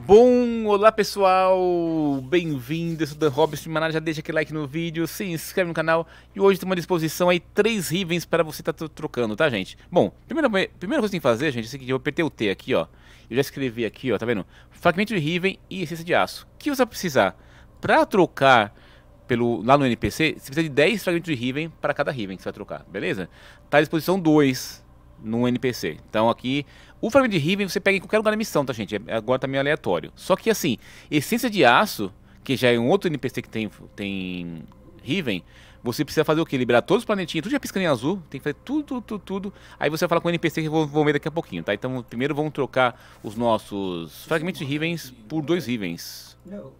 Bom, olá pessoal, bem-vindo, eu sou Dan de Maná, já deixa aquele like no vídeo, se inscreve no canal e hoje tem uma disposição aí, três Rivens para você estar tá trocando, tá gente? Bom, primeira, primeira coisa que tem que fazer, gente, é o seguinte, eu apertei o T aqui, ó, eu já escrevi aqui, ó, tá vendo? Fragmento de Riven e essência de aço, o que você vai precisar? Para trocar pelo, lá no NPC, você precisa de 10 fragmentos de Riven para cada Riven que você vai trocar, beleza? Tá à disposição 2, num NPC. Então aqui, o fragmento de Riven você pega em qualquer lugar da missão, tá gente? É, agora tá meio aleatório. Só que assim, essência de aço, que já é um outro NPC que tem, tem Riven, você precisa fazer o que? Liberar todos os planetinhos, tudo já piscando em azul, tem que fazer tudo, tudo, tudo, tudo. Aí você fala com o NPC que eu vou, ver daqui a pouquinho, tá? Então primeiro vamos trocar os nossos fragmentos de Riven por dois Rivens.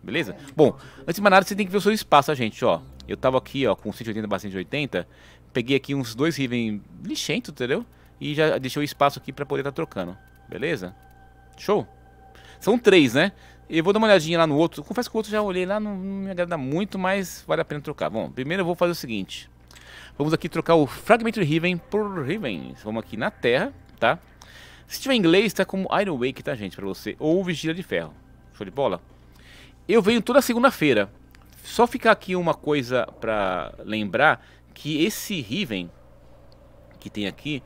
Beleza? Bom, antes de mais nada, você tem que ver o seu espaço, tá, gente, ó. Eu tava aqui, ó, com 180 bastante 180, peguei aqui uns dois Riven lixento, entendeu? E já deixou o espaço aqui para poder estar tá trocando. Beleza? Show? São três, né? Eu vou dar uma olhadinha lá no outro. Confesso que o outro já olhei lá, não, não me agrada muito, mas vale a pena trocar. Bom, primeiro eu vou fazer o seguinte. Vamos aqui trocar o Fragmentary Riven por Riven. Vamos aqui na Terra, tá? Se tiver em inglês, tá como Iron Wake, tá, gente? Pra você. Ou Vigília de Ferro. Show de bola? Eu venho toda segunda-feira. Só ficar aqui uma coisa pra lembrar que esse Riven que tem aqui,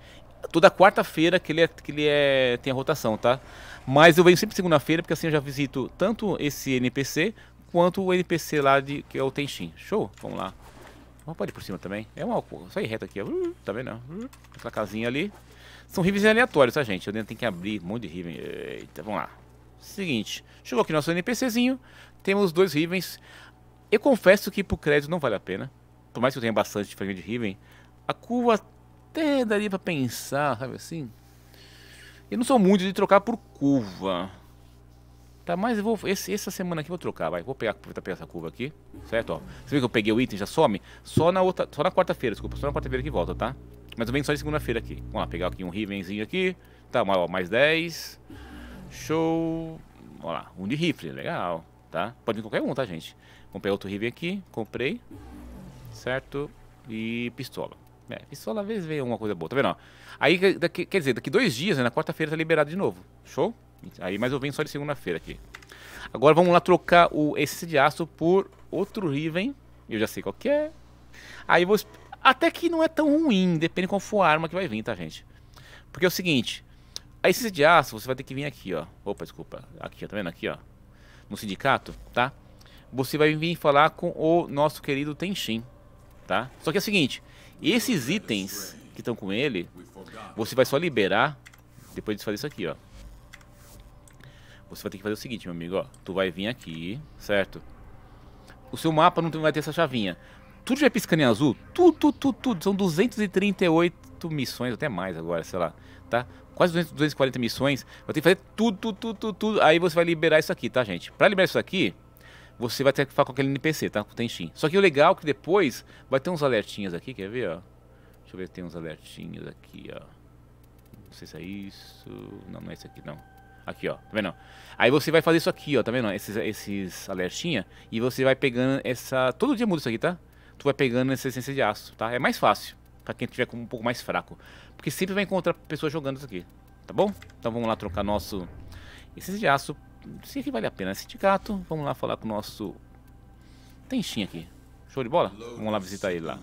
toda quarta-feira que ele, é, que ele é, tem a rotação, tá? Mas eu venho sempre segunda-feira, porque assim eu já visito tanto esse NPC quanto o NPC lá de que é o Tenshin. Show? Vamos lá. Vamos pode ir por cima também. É uma só Sai reto aqui, ó. Uh, tá vendo? Uh, aquela casinha ali. São rivens aleatórios, tá, gente? Eu dentro tem que abrir um monte de riven. Eita, vamos lá. Seguinte, chegou aqui nosso NPCzinho. Temos dois rivens. Eu confesso que pro crédito não vale a pena. Por mais que eu tenha bastante fragmento de riven, a curva até daria para pensar, sabe assim? Eu não sou muito de trocar por curva. Tá, mas eu vou, esse, essa semana aqui eu vou trocar, vai. Vou pegar, vou pegar essa curva aqui, certo? Ó, você vê que eu peguei o item já some? Só na outra, só na quarta-feira, desculpa, só na quarta-feira que volta, tá? Mas eu venho só de segunda-feira aqui. Vamos lá, pegar aqui um Rivenzinho aqui. Tá, ó, mais 10. Show. Olha lá, um de rifle, legal, tá? Pode vir qualquer um, tá, gente? Comprei outro Riven aqui, comprei, certo? E pistola. É, só toda vez veio alguma coisa boa, tá vendo? Aí, daqui, quer dizer, daqui dois dias, né, na quarta-feira tá liberado de novo. Show? Aí, mas eu venho só de segunda-feira aqui. Agora vamos lá trocar o esse de aço por outro Riven. Eu já sei qual que é. Aí vou... Até que não é tão ruim, depende qual for a arma que vai vir, tá, gente? Porque é o seguinte, a de aço você vai ter que vir aqui, ó. Opa, desculpa. Aqui, ó, tá vendo aqui, ó? No sindicato, tá? Você vai vir falar com o nosso querido Tenshin, tá? Só que é o seguinte, e esses itens que estão com ele, você vai só liberar depois de fazer isso aqui, ó. Você vai ter que fazer o seguinte, meu amigo, ó. Tu vai vir aqui, certo? O seu mapa não vai ter essa chavinha. Tudo já é piscando em azul? Tudo, tudo, tudo, tudo. São 238 missões, até mais agora, sei lá, tá? Quase 240 missões. Vai ter que fazer tudo, tudo, tudo, tudo, tudo. Aí você vai liberar isso aqui, tá, gente? Pra liberar isso aqui, você vai ter que falar com aquele NPC, tá? Com o Só que o legal é que depois vai ter uns alertinhas aqui, quer ver, ó? Deixa eu ver, tem uns alertinhos aqui, ó. Não sei se é isso... Não, não é isso aqui, não. Aqui, ó. Tá vendo? Aí você vai fazer isso aqui, ó. Tá vendo? Esses, esses alertinha. E você vai pegando essa... Todo dia muda isso aqui, tá? Tu vai pegando essa essência de aço, tá? É mais fácil. Pra quem tiver um pouco mais fraco. Porque sempre vai encontrar pessoas jogando isso aqui. Tá bom? Então vamos lá trocar nosso... Essência de aço se que vale a pena esse sindicato, gato, vamos lá falar com o nosso Tenchin aqui. Show de bola? Vamos lá visitar ele lá.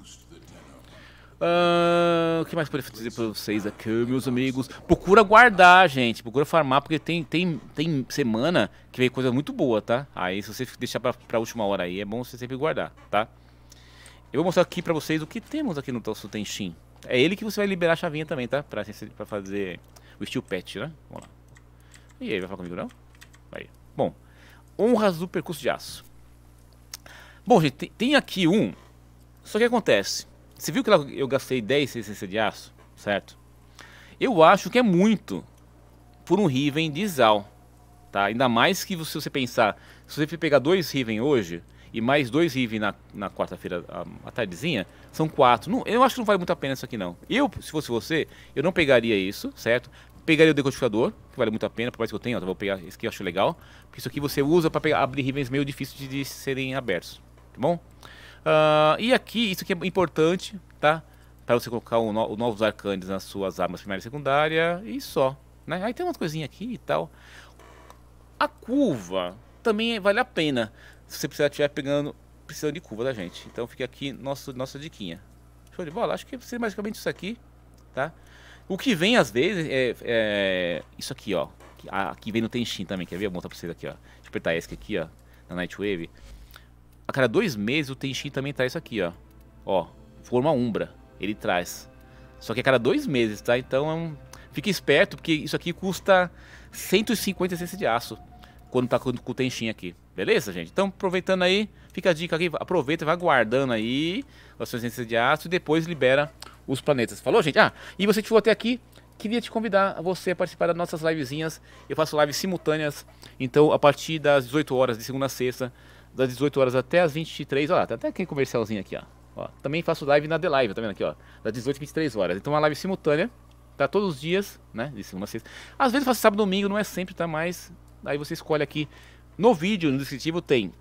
Uh, o que mais poderia dizer para vocês aqui, meus amigos? Procura guardar, gente. Procura farmar, porque tem, tem, tem semana que vem coisa muito boa, tá? Aí se você deixar para a última hora aí, é bom você sempre guardar, tá? Eu vou mostrar aqui para vocês o que temos aqui no nosso tenchin É ele que você vai liberar a chavinha também, tá? Para fazer o Steel Pet, né? Vamos lá. E aí, vai falar comigo não? Aí. Bom, honras do percurso de aço. Bom, gente, tem, aqui um. Só que acontece. Você viu que eu gastei 10 CCC de aço, certo? Eu acho que é muito por um Riven de Zal. Tá? Ainda mais que se você pensar, se você pegar dois Riven hoje e mais dois Riven na, na quarta-feira à tardezinha, são quatro. Não, eu acho que não vale muito a pena isso aqui não. Eu, se fosse você, eu não pegaria isso, certo? Pegaria o decodificador, que vale muito a pena, por mais que eu tenha vou pegar esse que eu acho legal. Porque isso aqui você usa para abrir rivens meio difíceis de, de, serem abertos, tá bom? Uh, e aqui, isso aqui é importante, tá? Para você colocar o, no, novos arcanes nas suas armas primária e secundária e só, né? Aí tem umas coisinhas aqui e tal. A curva também vale a pena, se você precisar estiver pegando, precisando de curva da gente. Então fica aqui nosso, nossa diquinha. Show de bola? Acho que seria basicamente isso aqui, Tá? O que vem às vezes é, é isso aqui, ó. Ah, aqui vem no Tenchin também, quer ver? Vou mostrar pra vocês aqui, ó. Deixa eu apertar esse aqui, ó, na Nightwave. A cada dois meses o Tenchin também traz isso aqui, ó. Ó, forma Umbra, ele traz. Só que a cada dois meses, tá? Então é um... Fica esperto, porque isso aqui custa 150 essência de aço quando tá com, o Tenchin aqui. Beleza, gente? Então, aproveitando aí, fica a dica aqui, aproveita, vai guardando aí as suas essências de aço e depois libera os planetas. Falou, gente? Ah, e você chegou até aqui, queria te convidar a você a participar das nossas livezinhas. Eu faço lives simultâneas, então a partir das 18 horas de segunda a sexta, das 18 horas até as 23, olha lá, tem até aquele comercialzinho aqui, ó. ó também faço live na The Live, tá vendo aqui, ó, das 18 às 23 horas. Então é uma live simultânea, tá todos os dias, né, de segunda a sexta. Às vezes faço sábado domingo, não é sempre, tá, mas aí você escolhe aqui no vídeo, no descritivo tem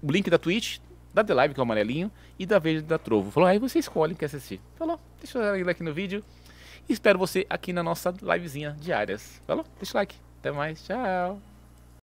o link da Twitch, da The Live, que é o amarelinho, e da Verde da Trovo. Falou, aí ah, você escolhe o que assistir. Falou, deixa o like no vídeo. Espero você aqui na nossa livezinha diárias. Falou, deixa o like. Até mais, tchau.